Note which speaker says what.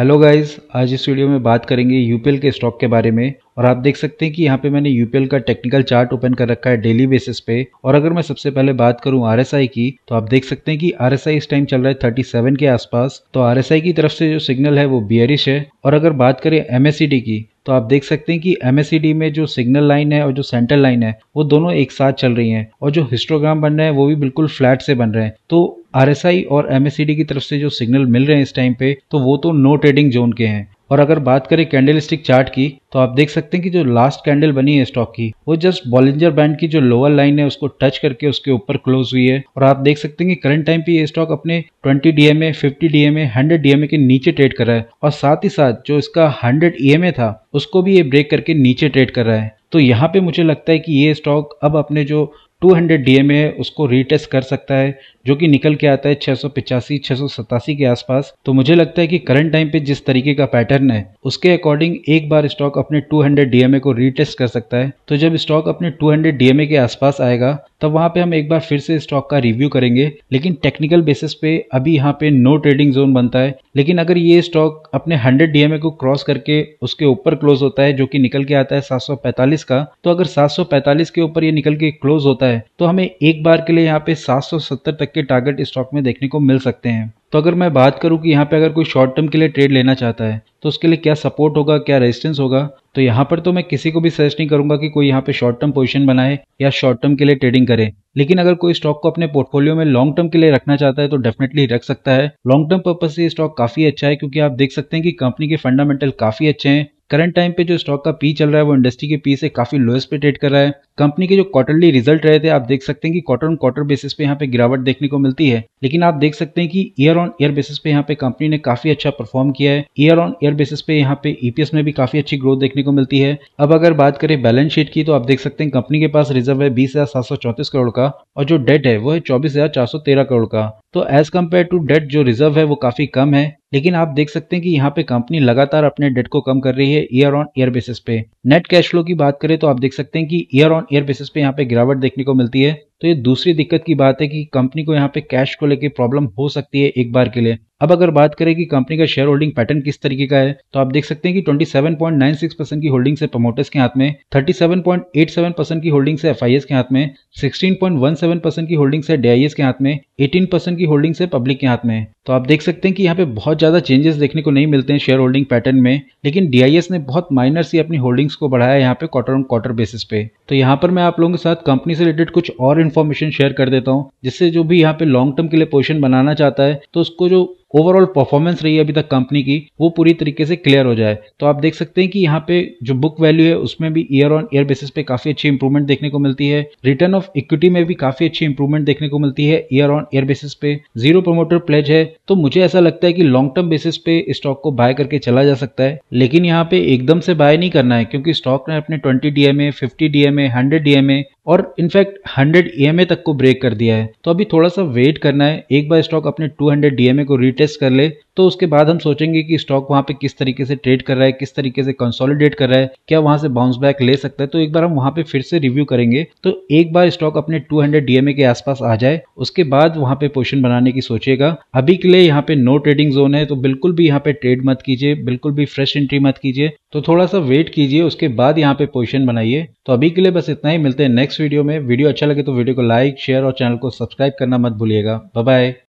Speaker 1: hello guys आज इस video में बात करेंगे यूपीएल के स्टॉक के बारे में और आप देख सकते हैं कि यहाँ पे मैंने यूपीएल का टेक्निकल चार्ट ओपन कर रखा है डेली बेसिस पे और अगर मैं सबसे पहले बात करूँ आरएसआई की तो आप देख सकते हैं कि आरएसआई इस टाइम चल रहा है थर्टी सेवन के आसपास तो आरएसआई की तरफ से जो सिग्नल है वो बियरिश है और अगर बात करें एमएससीडी की तो आप देख सकते हैं कि एम में जो सिग्नल लाइन है और जो सेंटर लाइन है वो दोनों एक साथ चल रही है और जो हिस्टोग्राम बन रहे हैं वो भी बिल्कुल फ्लैट से बन रहे हैं तो आर और एम की तरफ से जो सिग्नल मिल रहे हैं इस टाइम पे तो वो तो नो ट्रेडिंग जोन के हैं और अगर बात करें कैंडल स्टिक चार्ट की तो आप देख सकते हैं कि जो लास्ट कैंडल बनी है स्टॉक की वो जस्ट बॉलिंजर बैंड की जो लोअर लाइन है उसको टच करके उसके ऊपर क्लोज हुई है और आप देख सकते हैं कि करंट टाइम पे ये स्टॉक अपने 20 डीएमए 50 डीएमए 100 डीएमए के नीचे ट्रेड कर रहा है और साथ ही साथ जो इसका हंड्रेड ईएमए e था उसको भी ये ब्रेक करके नीचे ट्रेड कर रहा है तो यहाँ पे मुझे लगता है कि ये स्टॉक अब अपने जो 200 डी है उसको रीटेस्ट कर सकता है जो कि निकल के आता है छः सौ पिचासी छः सौ सतासी के आसपास तो मुझे लगता है कि करंट टाइम पे जिस तरीके का पैटर्न है उसके अकॉर्डिंग एक बार स्टॉक अपने 200 डीएमए को रीटेस्ट कर सकता है तो जब स्टॉक अपने 200 डीएमए के आसपास आएगा तब वहाँ पे हम एक बार फिर से स्टॉक का रिव्यू करेंगे लेकिन टेक्निकल बेसिस पे अभी यहाँ पे नो ट्रेडिंग जोन बनता है लेकिन अगर ये स्टॉक अपने 100 डीएमए को क्रॉस करके उसके ऊपर क्लोज होता है जो कि निकल के आता है 745 का तो अगर 745 के ऊपर ये निकल के क्लोज होता है तो हमें एक बार के लिए यहाँ पे सात तक के टारगेट स्टॉक में देखने को मिल सकते हैं तो अगर मैं बात करूं कि यहाँ पे अगर कोई शॉर्ट टर्म के लिए ट्रेड लेना चाहता है तो उसके लिए क्या सपोर्ट होगा क्या रेजिस्टेंस होगा तो यहाँ पर तो मैं किसी को भी सजेस्ट नहीं करूंगा कि कोई यहाँ पे शॉर्ट टर्म पोजीशन बनाए या शॉर्ट टर्म के लिए ट्रेडिंग करे लेकिन अगर कोई स्टॉक को अपने पोर्टफोलियो में लॉन्ग टर्म के लिए रखना चाहता है तो डेफिनेटली रख सकता है लॉन्ग टर्म पर्पज से ये स्टॉक काफी अच्छा है क्योंकि आप देख सकते हैं कि कंपनी के फंडामेंटल काफी अच्छे हैं करंट टाइम पे जो स्टॉक का पी चल रहा है वो इंडस्ट्री के पी से काफी लोएस्ट पे ट्रेड कर रहा है कंपनी के जो क्वार्टरली रिजल्ट रहे थे आप देख सकते हैं कि क्वार्टर ऑन क्वार्टर बेसिस पे यहाँ पे गिरावट देखने को मिलती है लेकिन आप देख सकते हैं कि ईयर ऑन ईयर बेसिस पे यहाँ पे कंपनी ने काफी अच्छा परफॉर्म किया है ईयर ऑन ईयर बेसिस पे यहाँ पे ईपीएस e में भी काफी अच्छी ग्रोथ देखने को मिलती है अब अगर बात करें बैलेंस शीट की तो आप देख सकते हैं कंपनी के पास रिजर्व है बीस करोड़ का और जो डेट है वो है चौबीस करोड़ का तो एज कम्पेयर टू डेट जो रिजर्व है वो काफी कम है लेकिन आप देख सकते हैं कि यहाँ पे कंपनी लगातार अपने डेट को कम कर रही है ईयर ऑन ईयर बेसिस पे नेट कैश फ्लो की बात करें तो आप देख सकते हैं कि ईयर ऑन ईयर बेसिस पे यहाँ पे गिरावट देखने को मिलती है तो ये दूसरी दिक्कत की बात है कि कंपनी को यहाँ पे कैश को लेके प्रॉब्लम हो सकती है एक बार के लिए अब अगर बात करें कि कंपनी का शेयर होल्डिंग पैटर्न किस तरीके का है तो आप देख सकते हैं कि 27.96 परसेंट की होल्डिंग से प्रमोटर्स के हाथ में 37.87 परसेंट की होल्डिंग से एफ के हाथ में 16.17 परसेंट की होल्डिंग से डी के हाथ में 18 परसेंट की होल्डिंग से पब्लिक के हाथ में तो आप देख सकते हैं कि यहाँ पे बहुत ज्यादा चेंजेस देखने को नहीं मिलते हैं शेयर होल्डिंग पैटर्न में लेकिन डी ने बहुत माइनर सी अपनी होल्डिंग्स को बढ़ाया यहाँ पे क्वार्टर ऑन क्वार्टर बेसिस पे तो यहाँ पर मैं आप लोगों के साथ कंपनी से रिलेटेड कुछ और इन्फॉर्मेशन शेयर कर देता हूँ जिससे जो भी यहाँ पे लॉन्ग टर्म के लिए पोजिशन बनाना चाहता है तो उसको जो ओवरऑल परफॉर्मेंस रही है अभी तक कंपनी की वो पूरी तरीके से क्लियर हो जाए तो आप देख सकते हैं कि यहाँ पे जो बुक वैल्यू है उसमें भी ईयर ऑन ईयर बेसिस पे काफी अच्छी इंप्रूवमेंट देखने को मिलती है रिटर्न ऑफ इक्विटी में भी काफी अच्छी इंप्रूवमेंट देखने को मिलती है ईयर ऑन ईयर बेसिस पे जीरो प्रोमोटर प्लेज है तो मुझे ऐसा लगता है कि लॉन्ग टर्म बेसिस पे स्टॉक को बाय करके चला जा सकता है लेकिन यहाँ पे एकदम से बाय नहीं करना है क्योंकि स्टॉक ने अपने twenty DMA fifty DMA hundred DMA और इनफैक्ट 100 ईएमए तक को ब्रेक कर दिया है तो अभी थोड़ा सा वेट करना है एक बार स्टॉक अपने 200 डीएमए को रीट टेस्ट कर ले तो उसके बाद हम सोचेंगे कि स्टॉक वहां पे किस तरीके से ट्रेड कर रहा है किस तरीके से कंसोलिडेट कर रहा है क्या वहां से बाउंस बैक ले सकता है तो एक बार हम वहां पे फिर से रिव्यू करेंगे तो एक बार स्टॉक अपने 200 डीएमए के आसपास आ जाए उसके बाद वहां पे पोजीशन बनाने की सोचेगा अभी के लिए यहाँ पे नो ट्रेडिंग जोन है तो बिल्कुल भी यहाँ पे ट्रेड मत कीजिए बिल्कुल भी फ्रेश एंट्री मत कीजिए तो थोड़ा सा वेट कीजिए उसके बाद यहाँ पे पोजिशन बनाइए तो अभी के लिए बस इतना ही मिलते हैं नेक्स्ट वीडियो में वीडियो अच्छा लगे तो वीडियो को लाइक शेयर और चैनल को सब्सक्राइब करना मत भूलिएगा बाय